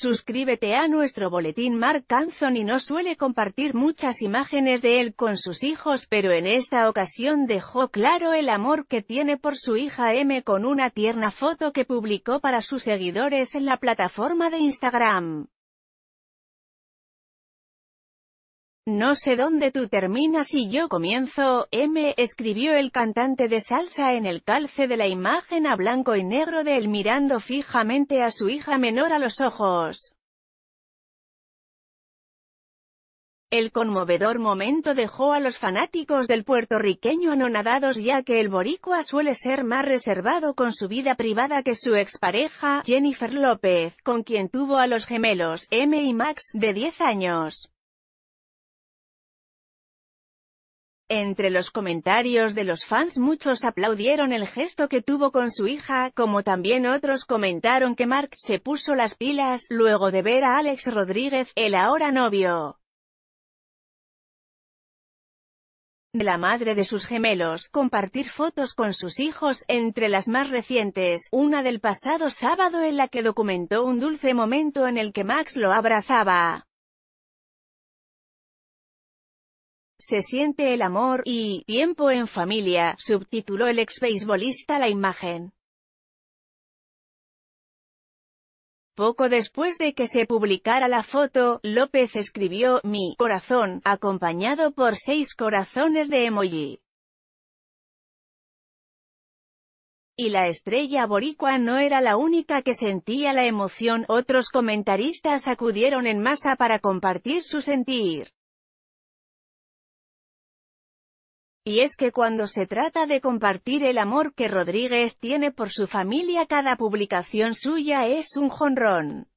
Suscríbete a nuestro boletín Mark y no suele compartir muchas imágenes de él con sus hijos pero en esta ocasión dejó claro el amor que tiene por su hija M con una tierna foto que publicó para sus seguidores en la plataforma de Instagram. No sé dónde tú terminas y yo comienzo, M, escribió el cantante de salsa en el calce de la imagen a blanco y negro de él mirando fijamente a su hija menor a los ojos. El conmovedor momento dejó a los fanáticos del puertorriqueño anonadados ya que el boricua suele ser más reservado con su vida privada que su expareja, Jennifer López, con quien tuvo a los gemelos, M y Max, de 10 años. Entre los comentarios de los fans muchos aplaudieron el gesto que tuvo con su hija, como también otros comentaron que Mark se puso las pilas, luego de ver a Alex Rodríguez, el ahora novio. de la madre de sus gemelos, compartir fotos con sus hijos, entre las más recientes, una del pasado sábado en la que documentó un dulce momento en el que Max lo abrazaba. Se siente el amor y tiempo en familia, subtituló el ex beisbolista la imagen. Poco después de que se publicara la foto, López escribió «Mi corazón», acompañado por seis corazones de emoji. Y la estrella boricua no era la única que sentía la emoción, otros comentaristas acudieron en masa para compartir su sentir. Y es que cuando se trata de compartir el amor que Rodríguez tiene por su familia cada publicación suya es un jonrón.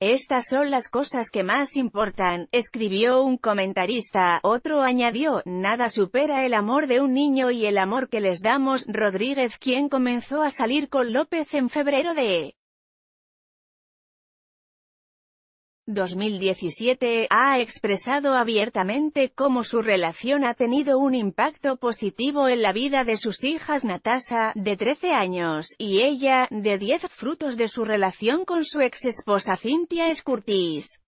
Estas son las cosas que más importan, escribió un comentarista, otro añadió, nada supera el amor de un niño y el amor que les damos, Rodríguez quien comenzó a salir con López en febrero de 2017 ha expresado abiertamente cómo su relación ha tenido un impacto positivo en la vida de sus hijas Natasha, de 13 años, y ella, de 10, frutos de su relación con su ex esposa Cynthia Scurtis.